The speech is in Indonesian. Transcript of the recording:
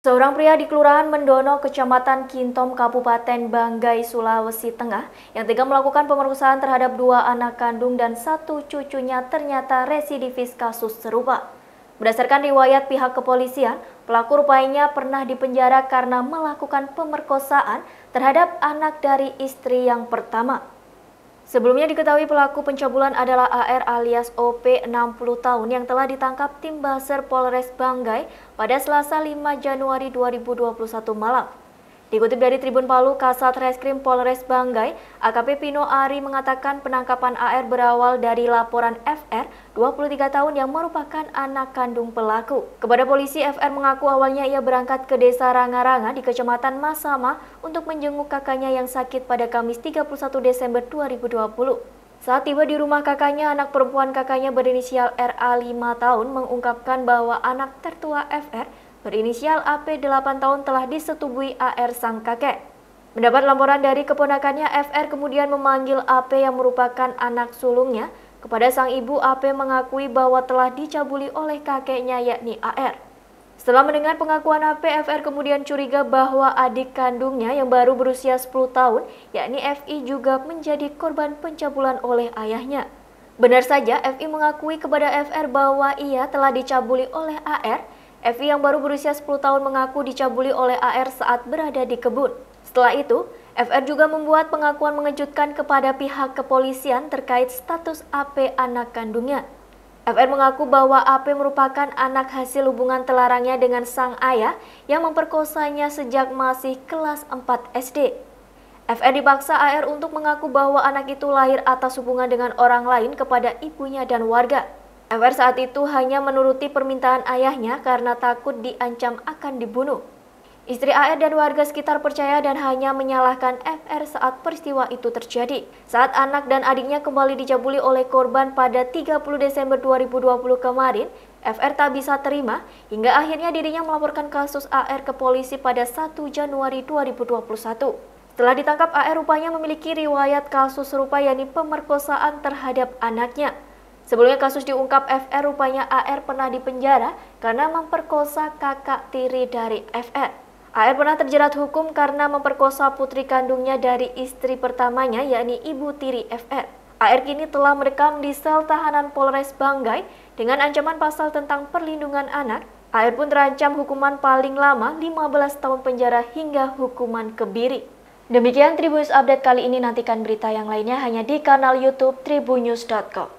Seorang pria di Kelurahan Mendono, Kecamatan Kintom, Kabupaten Banggai, Sulawesi Tengah, yang tega melakukan pemerkosaan terhadap dua anak kandung dan satu cucunya ternyata residivis kasus serupa. Berdasarkan riwayat pihak kepolisian, pelaku rupanya pernah dipenjara karena melakukan pemerkosaan terhadap anak dari istri yang pertama. Sebelumnya diketahui pelaku pencabulan adalah AR alias OP 60 tahun yang telah ditangkap tim Baser Polres Banggai pada Selasa 5 Januari 2021 malam. Dikutip dari Tribun Palu, Kasat Reskrim Polres Banggai, AKP Pino Ari mengatakan penangkapan AR berawal dari laporan FR, 23 tahun yang merupakan anak kandung pelaku. Kepada polisi, FR mengaku awalnya ia berangkat ke desa Rangaranga di kecamatan Masama untuk menjenguk kakaknya yang sakit pada Kamis 31 Desember 2020. Saat tiba di rumah kakaknya, anak perempuan kakaknya berinisial RA 5 tahun mengungkapkan bahwa anak tertua FR berinisial AP 8 tahun telah disetubui AR sang kakek. Mendapat laporan dari keponakannya, FR kemudian memanggil AP yang merupakan anak sulungnya. Kepada sang ibu, AP mengakui bahwa telah dicabuli oleh kakeknya yakni AR. Setelah mendengar pengakuan AP, FR kemudian curiga bahwa adik kandungnya yang baru berusia 10 tahun, yakni FI juga menjadi korban pencabulan oleh ayahnya. Benar saja, FI mengakui kepada FR bahwa ia telah dicabuli oleh AR Evi yang baru berusia 10 tahun mengaku dicabuli oleh AR saat berada di kebun. Setelah itu, FR juga membuat pengakuan mengejutkan kepada pihak kepolisian terkait status AP anak kandungnya. FR mengaku bahwa AP merupakan anak hasil hubungan telarangnya dengan sang ayah yang memperkosanya sejak masih kelas 4 SD. FR dipaksa AR untuk mengaku bahwa anak itu lahir atas hubungan dengan orang lain kepada ibunya dan warga. MR saat itu hanya menuruti permintaan ayahnya karena takut diancam akan dibunuh. Istri AR dan warga sekitar percaya dan hanya menyalahkan FR saat peristiwa itu terjadi. Saat anak dan adiknya kembali dicabuli oleh korban pada 30 Desember 2020 kemarin, FR tak bisa terima hingga akhirnya dirinya melaporkan kasus AR ke polisi pada 1 Januari 2021. Setelah ditangkap AR rupanya memiliki riwayat kasus serupa yakni pemerkosaan terhadap anaknya. Sebelumnya kasus diungkap FR rupanya AR pernah dipenjara karena memperkosa kakak tiri dari FR. AR pernah terjerat hukum karena memperkosa putri kandungnya dari istri pertamanya yakni ibu tiri FR. AR kini telah merekam di sel tahanan Polres Banggai dengan ancaman pasal tentang perlindungan anak. AR pun terancam hukuman paling lama 15 tahun penjara hingga hukuman kebiri. Demikian Tribunnews Update kali ini nantikan berita yang lainnya hanya di kanal YouTube tribunnews.com.